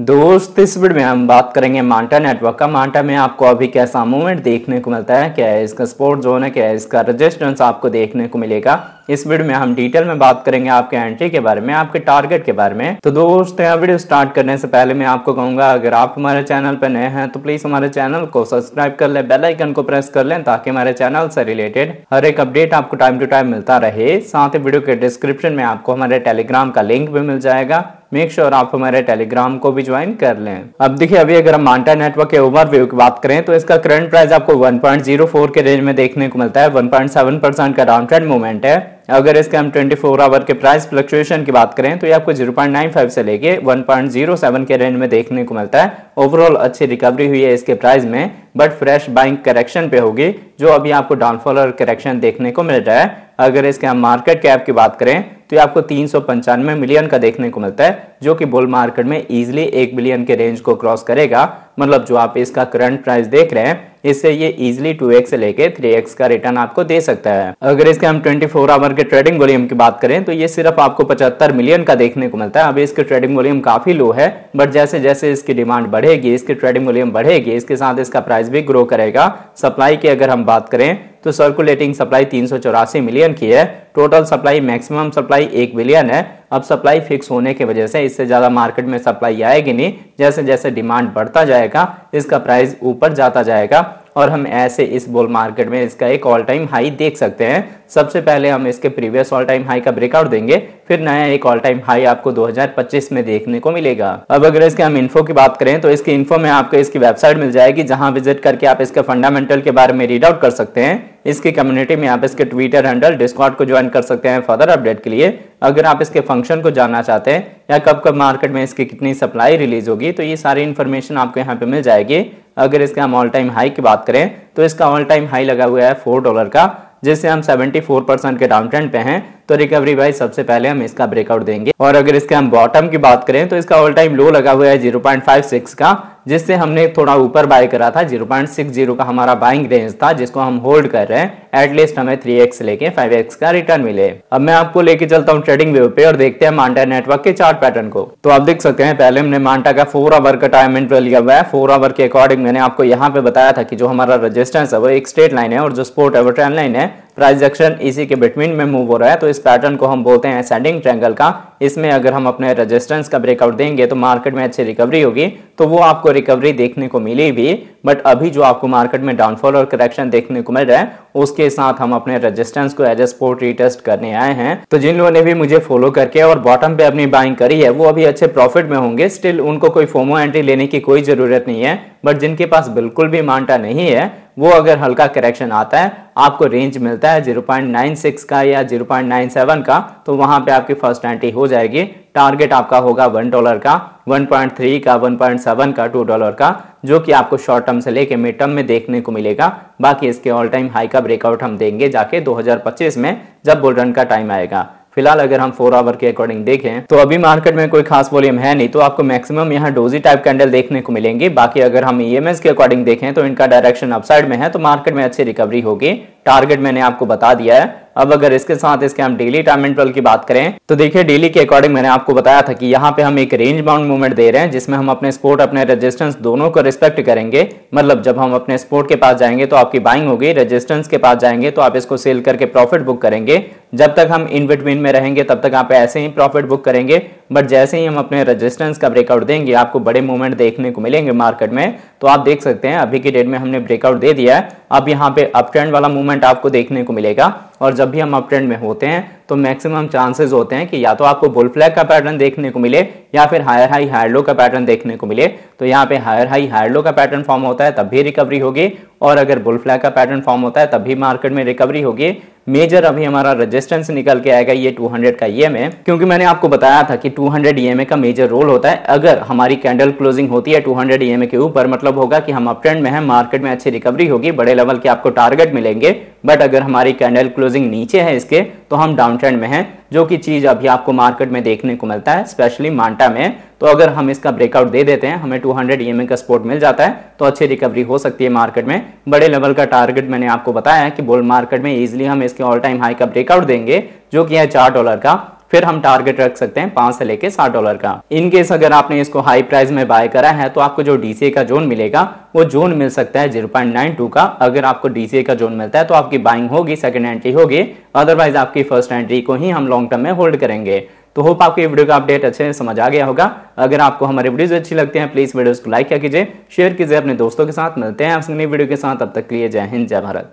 दोस्त इस वीडियो में हम बात करेंगे मांटा नेटवर्क का मांटा में आपको अभी कैसा मूवमेंट देखने को मिलता है क्या है इसका स्पोर्ट जोन है क्या है इसका रेजिस्टेंस आपको देखने को मिलेगा इस वीडियो में हम डिटेल में बात करेंगे आपके एंट्री के बारे में आपके टारगेट के बारे में तो दोस्त यहाँ वीडियो स्टार्ट करने से पहले मैं आपको कहूंगा अगर आप हमारे चैनल पर नए हैं तो प्लीज हमारे चैनल को सब्सक्राइब कर ले बेल आइकन को प्रेस कर लें ताकि हमारे चैनल से रिलेटेड हर एक अपडेट आपको टाइम टू टाइम मिलता रहे साथ ही वीडियो के डिस्क्रिप्शन में आपको हमारे टेलीग्राम का लिंक भी मिल जाएगा मेक श्योर आप हमारे टेलीग्राम को भी ज्वाइन कर लें अब देखिए अभी अगर हम मांटा नेटवर्क के ओवर व्यू की बात करें तो इसका करंट प्राइस आपको 1.04 के रेंज में देखने को मिलता है 1.7 परसेंट का डाउन ट्रेंड मूवमेंट है अगर इसके हम 24 फोर आवर के प्राइस फ्लक्चुएशन की बात करें तो ये आपको 0.95 से लेके 1.07 के रेंज में देखने को मिलता है ओवरऑल अच्छी रिकवरी हुई है इसके प्राइस में बट फ्रेश बाइंग करेक्शन पे होगी जो अभी आपको डाउनफॉल और करेक्शन देखने को मिल रहा है अगर इसके हम मार्केट कैप की बात करें तो ये आपको तीन मिलियन का देखने को मिलता है जो कि बुल मार्केट में इजिली एक बिलियन के रेंज को क्रॉस करेगा मतलब जो आप इसका करंट प्राइस देख रहे हैं इससे ये इजिली 2x से लेके 3x का रिटर्न आपको दे सकता है अगर इसके हम 24 फोर आवर के ट्रेडिंग वॉल्यूम की बात करें तो ये सिर्फ आपको 75 मिलियन का देखने को मिलता है अभी इसके ट्रेडिंग वॉल्यूम काफी लो है बट जैसे जैसे इसकी डिमांड बढ़ेगी इसके ट्रेडिंग वॉल्यूम बढ़ेगी इसके साथ इसका प्राइस भी ग्रो करेगा सप्लाई की अगर हम बात करें तो सर्कुलेटिंग सप्लाई तीन मिलियन की है टोटल सप्लाई मैक्सिमम सप्लाई एक बिलियन है अब सप्लाई फिक्स होने की वजह से इससे ज़्यादा मार्केट में सप्लाई आएगी नहीं जैसे जैसे डिमांड बढ़ता जाएगा इसका प्राइस ऊपर जाता जाएगा और हम ऐसे इस बोल मार्केट में इसका एक ऑल टाइम हाई देख सकते हैं सबसे पहले हम इसके प्रीवियस ऑल टाइम हाई का ब्रेकआउट देंगे फिर नया एक ऑल टाइम हाई आपको 2025 में देखने को मिलेगा अब अगर इसके हम इन्फो की बात करें तो इसके इन्फो में आपको इसकी वेबसाइट मिल जाएगी जहां विजिट करके आप इसके फंडामेंटल के बारे में रीड आउट कर सकते हैं इसकी कम्युनिटी में आप इसके ट्विटर हैंडल डिस्कॉट को ज्वाइन कर सकते हैं फर्दर अपडेट के लिए अगर आप इसके फंक्शन को जानना चाहते हैं या कब कब मार्केट में इसकी कितनी सप्लाई रिलीज होगी तो ये सारी इन्फॉर्मेशन आपको यहाँ पे मिल जाएगी अगर इसका हम ऑल टाइम हाई की बात करें तो इसका ऑल टाइम हाई लगा हुआ है फोर डॉलर का जिससे हम सेवेंटी फोर परसेंट के डाउन ट्रेंड पे हैं तो रिकवरी वाइज सबसे पहले हम इसका ब्रेकआउट देंगे और अगर इसके हम बॉटम की बात करें तो इसका ऑल टाइम लो लगा हुआ है सिक्स का जिससे हमने थोड़ा ऊपर बाय करा था 0.60 का हमारा बाइंग रेंज था जिसको हम होल्ड कर रहे हैं एटलीस्ट हमें 3x लेके 5x का रिटर्न मिले अब मैं आपको लेके चलता हूँ ट्रेडिंग व्यू पे और देखते हैं मांटा नेटवर्क के चार्ट पैटर्न को तो आप देख सकते हैं पहले हमने मांटा का फोर आवर का टाइम इंटर लिया हुआ है फोर आवर के अकॉर्डिंग मैंने आपको यहाँ पे बताया था कि जो हमारा रजिस्टेंस है वो एक स्ट्रेट लाइन है और जो स्पोर्ट है वो ट्रेन लाइन है एक्शन इसी के बिटवीन में मूव हो रहा है तो इस पैटर्न को हम बोलते हैं सेंडिंग ट्रैंगल का इसमें अगर हम अपने रेजिस्टेंस का ब्रेकआउट देंगे तो मार्केट में अच्छी रिकवरी होगी तो वो आपको रिकवरी देखने को मिली भी बट अभी जो आपको मार्केट में डाउनफॉल और करेक्शन देखने को मिल रहा है उसके साथ हम अपने रेजिस्टेंस को एज ए स्पोर्ट रिटेस्ट करने आए हैं तो जिन लोगों ने भी मुझे फॉलो करके और बॉटम पे अपनी बाइंग करी है वो अभी अच्छे प्रॉफिट में होंगे स्टिल उनको कोई फोमो एंट्री लेने की कोई जरूरत नहीं है बट जिनके पास बिल्कुल भी मांटा नहीं है वो अगर हल्का करेक्शन आता है आपको रेंज मिलता है 0.96 का या 0.97 का तो वहां पे आपकी फर्स्ट एंट्री हो जाएगी टारगेट आपका होगा वन डॉलर का 1.3 का 1.7 का टू डॉलर का जो कि आपको शॉर्ट टर्म से लेके मिड टर्म में देखने को मिलेगा बाकी इसके ऑल टाइम हाई का ब्रेकआउट हम देंगे जाके दो में जब बुल रन का टाइम आएगा फिलहाल अगर हम फोर आवर के अकॉर्डिंग देखें तो अभी मार्केट में कोई खास वॉल्यूम है नहीं तो आपको मैक्सिमम यहाँ डोजी टाइप कैंडल देखने को मिलेंगे बाकी अगर हम ई e के अकॉर्डिंग देखें तो इनका डायरेक्शन अपसाइड में है तो मार्केट में अच्छी रिकवरी होगी टारगेट मैंने आपको बता दिया है अब अगर इसके साथ इसके हम डेली टाइम इंटरवल की बात करें तो देखिए डेली के अकॉर्डिंग मैंने आपको बताया था कि यहाँ पे हम एक रेंज बाउंड मूवमेंट दे रहे हैं जिसमें हम अपने स्पोर्ट अपने रेजिस्टेंस दोनों को रिस्पेक्ट करेंगे मतलब जब हम अपने स्पोर्ट के पास जाएंगे तो आपकी बाइंग होगी रजिस्टेंस के पास जाएंगे तो आप इसको सेल करके प्रॉफिट बुक करेंगे जब तक हम इन बिटवीन में रहेंगे तब तक आप ऐसे ही प्रॉफिट बुक करेंगे बट जैसे ही हम अपने रजिस्टेंस का ब्रेकआउट देंगे आपको बड़े मूवमेंट देखने को मिलेंगे मार्केट में तो आप देख सकते हैं अभी की डेट में हमने ब्रेकआउट दे दिया है अब यहाँ पे अप ट्रेंड वाला मूवमेंट आपको देखने को मिलेगा और जब भी हम अप ट्रेंड में होते हैं तो मैक्सिमम चांसेस होते हैं कि या तो आपको बुल फ्लैग का पैटर्न देखने को मिले या फिर हायर हाई हायर लो का पैटर्न देखने को मिले तो यहाँ पे हायर हाई हायर लो का पैटर्न फॉर्म होता है तब भी रिकवरी होगी और अगर बुल फ्लैग का पैटर्न फॉर्म होता है तब भी मार्केट में रिकवरी होगी मेजर अभी हमारा रेजिस्टेंस निकल के आएगा ये 200 का ई e क्योंकि मैंने आपको बताया था कि 200 ई e का मेजर रोल होता है अगर हमारी कैंडल क्लोजिंग होती है 200 ई e के ऊपर मतलब होगा कि हम अप ट्रेंड में है मार्केट में अच्छी रिकवरी होगी बड़े लेवल के आपको टारगेट मिलेंगे बट अगर हमारी कैंडल क्लोजिंग नीचे है इसके तो हम डाउन ट्रेंड में हैं जो कि चीज़ अभी आपको मार्केट में देखने को मिलता है स्पेशली मांटा में तो अगर हम इसका ब्रेकआउट दे देते हैं हमें 200 हंड्रेड e का सपोर्ट मिल जाता है तो अच्छी रिकवरी हो सकती है मार्केट में बड़े लेवल का टारगेट मैंने आपको बताया कि बोल मार्केट में इजिली हम इसके ऑल टाइम हाई का ब्रेकआउट देंगे जो कि है चार डॉलर का फिर हम टारगेट रख सकते हैं पांच से लेके सात डॉलर का इन केस अगर आपने इसको हाई प्राइस में बाय करा है तो आपको जो डीसीए का जोन मिलेगा वो जोन मिल सकता है 0.92 का अगर आपको डीसीए का जोन मिलता है तो आपकी बाइंग होगी सेकेंड एंट्री होगी अदरवाइज आपकी फर्स्ट एंट्री को ही हम लॉन्ग टर्म में होल्ड करेंगे तो होप आपको ये वीडियो का अपडेट अच्छे से समझ आ गया होगा अगर आपको हमारे वीडियोज अच्छी लगते हैं प्लीज़ वीडियोज़ को लाइक किया कीजिए शेयर कीजिए अपने दोस्तों के साथ मिलते हैं आपसे नई वीडियो के साथ अब तक लिए जय हिंद जय भारत